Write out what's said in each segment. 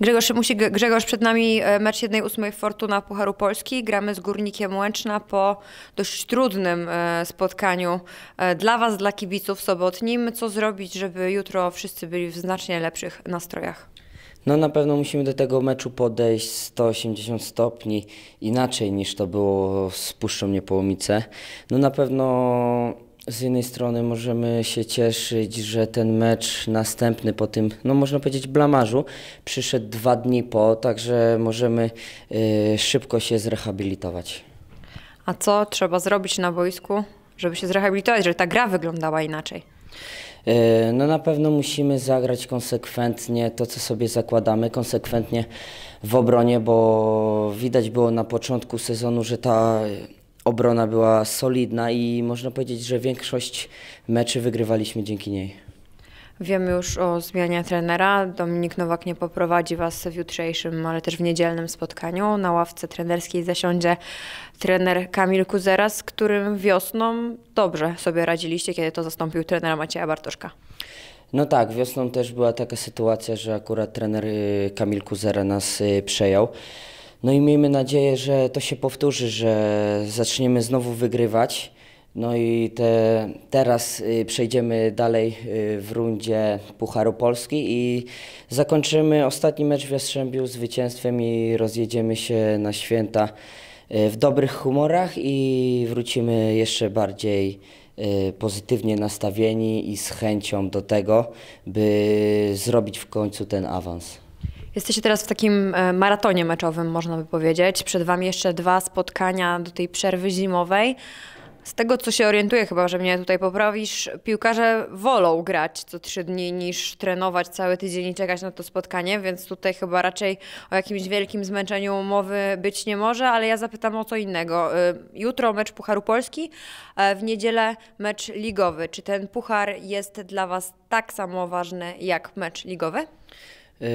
Grzegorz Szymusi, Grzegorz przed nami e, mecz 1-8 Fortuna Pucharu Polski. Gramy z Górnikiem Łęczna po dość trudnym e, spotkaniu e, dla Was, dla kibiców sobotnim. Co zrobić, żeby jutro wszyscy byli w znacznie lepszych nastrojach? No na pewno musimy do tego meczu podejść 180 stopni inaczej niż to było z Puszczą Niepołomice. No na pewno z jednej strony możemy się cieszyć, że ten mecz następny po tym, no można powiedzieć, blamarzu przyszedł dwa dni po, także możemy y, szybko się zrehabilitować. A co trzeba zrobić na boisku, żeby się zrehabilitować, żeby ta gra wyglądała inaczej? Y, no na pewno musimy zagrać konsekwentnie to, co sobie zakładamy, konsekwentnie w obronie, bo widać było na początku sezonu, że ta obrona była solidna i można powiedzieć, że większość meczy wygrywaliśmy dzięki niej. Wiemy już o zmianie trenera. Dominik Nowak nie poprowadzi Was w jutrzejszym, ale też w niedzielnym spotkaniu. Na ławce trenerskiej zasiądzie trener Kamil Kuzera, z którym wiosną dobrze sobie radziliście, kiedy to zastąpił trenera Macieja Bartoszka. No tak, wiosną też była taka sytuacja, że akurat trener y, Kamil Kuzera nas y, przejął. No i miejmy nadzieję, że to się powtórzy, że zaczniemy znowu wygrywać. No i te, teraz y, przejdziemy dalej y, w rundzie Pucharu Polski i zakończymy ostatni mecz w Jastrzębiu zwycięstwem i rozjedziemy się na święta y, w dobrych humorach i wrócimy jeszcze bardziej pozytywnie nastawieni i z chęcią do tego, by zrobić w końcu ten awans. Jesteście teraz w takim e, maratonie meczowym, można by powiedzieć. Przed Wami jeszcze dwa spotkania do tej przerwy zimowej. Z tego, co się orientuję, chyba, że mnie tutaj poprawisz, piłkarze wolą grać co trzy dni niż trenować cały tydzień i czekać na to spotkanie, więc tutaj chyba raczej o jakimś wielkim zmęczeniu mowy być nie może, ale ja zapytam o co innego. E, jutro mecz Pucharu Polski, e, w niedzielę mecz ligowy. Czy ten puchar jest dla Was tak samo ważny jak mecz ligowy? Y,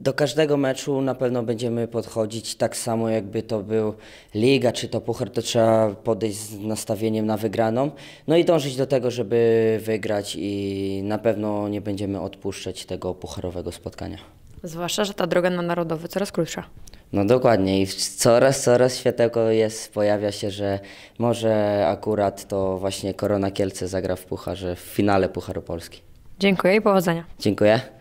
do każdego meczu na pewno będziemy podchodzić tak samo, jakby to był liga czy to puchar, to trzeba podejść z nastawieniem na wygraną. No i dążyć do tego, żeby wygrać i na pewno nie będziemy odpuszczać tego pucharowego spotkania. Zwłaszcza, że ta droga na narodowy coraz krótsza. No dokładnie i coraz, coraz światełko jest, pojawia się, że może akurat to właśnie Korona Kielce zagra w pucharze, w finale Pucharu Polski. Dziękuję i powodzenia. Dziękuję.